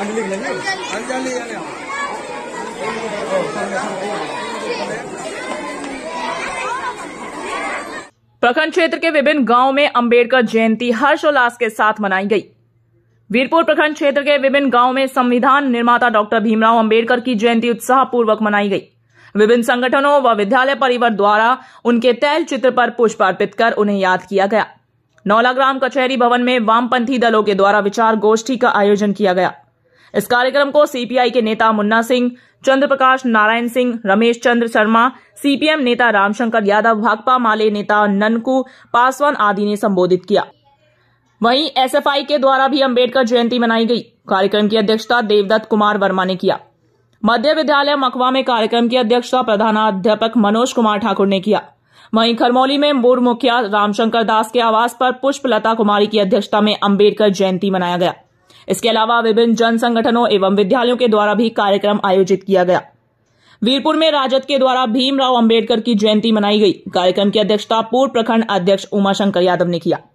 अंजलि अंजलि प्रखंड क्षेत्र के विभिन्न गांवों में अंबेडकर जयंती हर्षोल्लास के साथ मनाई गई वीरपुर प्रखंड क्षेत्र के विभिन्न गांवों में संविधान निर्माता डॉक्टर भीमराव अंबेडकर की जयंती उत्साहपूर्वक मनाई गई विभिन्न संगठनों व विद्यालय परिवार द्वारा उनके तैल चित्र पर पुष्प अर्पित कर उन्हें याद किया गया नौलाग्राम कचहरी भवन में वामपंथी दलों के द्वारा विचार गोष्ठी का आयोजन किया गया इस कार्यक्रम को सीपीआई के नेता मुन्ना सिंह चंद्र प्रकाश नारायण सिंह रमेश चंद्र शर्मा सीपीएम नेता रामशंकर यादव भाकपा माले नेता ननकू पासवान आदि ने संबोधित किया वहीं एसएफआई के द्वारा भी अंबेडकर जयंती मनाई गई कार्यक्रम की अध्यक्षता देवदत्त कुमार वर्मा ने किया मध्य विद्यालय मकवा में कार्यक्रम की अध्यक्षता प्रधानाध्यापक मनोज कुमार ठाकुर ने किया वहीं खरमौली में पूर्व मुखिया रामशंकर दास के आवास पर पुष्पलता कुमारी की अध्यक्षता में अंबेडकर जयंती मनाया गया इसके अलावा विभिन्न जन संगठनों एवं विद्यालयों के द्वारा भी कार्यक्रम आयोजित किया गया वीरपुर में राजद के द्वारा भीमराव अंबेडकर की जयंती मनाई गई कार्यक्रम की अध्यक्षता पूर्व प्रखंड अध्यक्ष उमाशंकर यादव ने किया